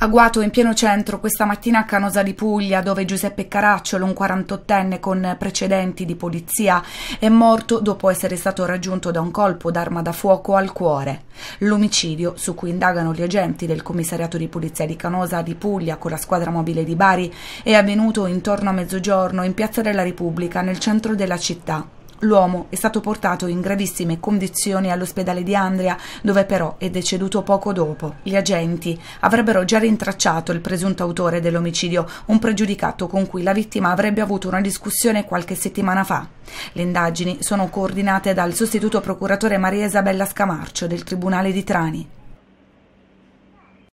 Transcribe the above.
Aguato in pieno centro, questa mattina a Canosa di Puglia, dove Giuseppe Caracciolo, un 48enne con precedenti di polizia, è morto dopo essere stato raggiunto da un colpo d'arma da fuoco al cuore. L'omicidio, su cui indagano gli agenti del commissariato di polizia di Canosa di Puglia con la squadra mobile di Bari, è avvenuto intorno a mezzogiorno in Piazza della Repubblica, nel centro della città. L'uomo è stato portato in gravissime condizioni all'ospedale di Andria, dove però è deceduto poco dopo. Gli agenti avrebbero già rintracciato il presunto autore dell'omicidio, un pregiudicato con cui la vittima avrebbe avuto una discussione qualche settimana fa. Le indagini sono coordinate dal sostituto procuratore Maria Isabella Scamarcio del Tribunale di Trani.